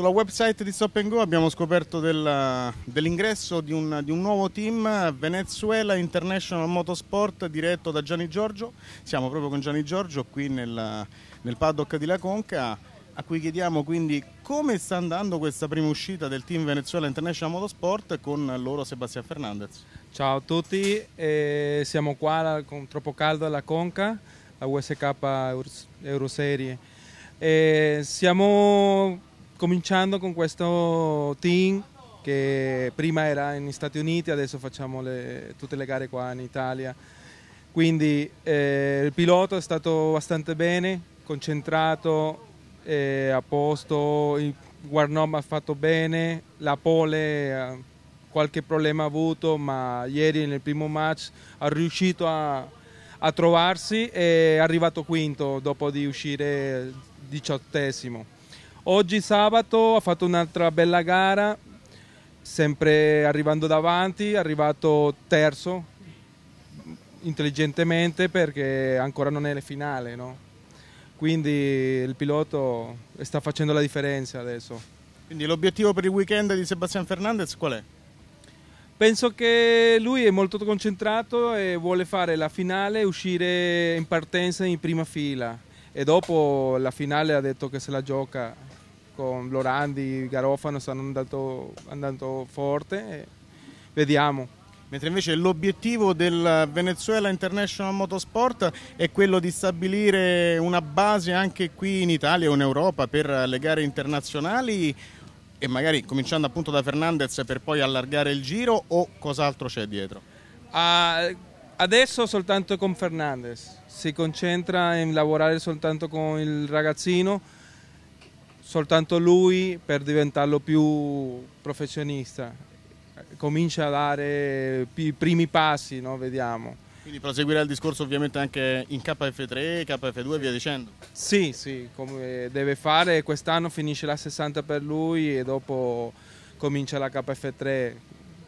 Sulla website di Stop Go abbiamo scoperto del, dell'ingresso di un, di un, nuovo team, Venezuela International Motorsport, diretto da Gianni Giorgio. Siamo proprio con Gianni Giorgio qui nel, nel paddock di La Conca, a cui chiediamo quindi come sta andando questa prima uscita del team Venezuela International Motorsport con loro Sebastian Fernandez. Ciao a tutti, eh, siamo qua con troppo caldo alla Conca, la USK Euroserie. Eh, siamo cominciando con questo team che prima era negli Stati Uniti, adesso facciamo le, tutte le gare qua in Italia. Quindi eh, il pilota è stato abbastanza bene, concentrato, eh, a posto, il Guarnom ha fatto bene, la pole eh, qualche problema ha avuto, ma ieri nel primo match ha riuscito a, a trovarsi e è arrivato quinto dopo di uscire diciottesimo. Oggi sabato ha fatto un'altra bella gara, sempre arrivando davanti, è arrivato terzo intelligentemente perché ancora non è la finale, no? quindi il pilota sta facendo la differenza adesso. Quindi l'obiettivo per il weekend di Sebastian Fernandez qual è? Penso che lui è molto concentrato e vuole fare la finale, uscire in partenza in prima fila e dopo la finale ha detto che se la gioca con Lorandi, Garofano stanno andando, andando forte, vediamo. Mentre invece l'obiettivo del Venezuela International Motorsport è quello di stabilire una base anche qui in Italia o in Europa per le gare internazionali e magari cominciando appunto da Fernandez per poi allargare il giro o cos'altro c'è dietro? Uh, adesso soltanto con Fernandez, si concentra in lavorare soltanto con il ragazzino soltanto lui per diventarlo più professionista. Comincia a dare i primi passi, no? vediamo. Quindi proseguirà il discorso ovviamente anche in KF3, KF2 e via dicendo? Sì, sì, come deve fare. Quest'anno finisce la 60 per lui e dopo comincia la KF3.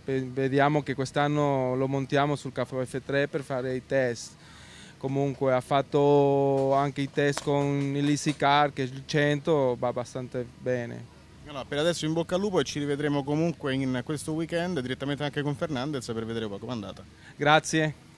Vediamo che quest'anno lo montiamo sul KF3 per fare i test comunque ha fatto anche i test con l'Easy Car che il 100 va abbastanza bene. Allora, per adesso in bocca al lupo e ci rivedremo comunque in questo weekend direttamente anche con Fernandez per vedere poi com'è andata. Grazie.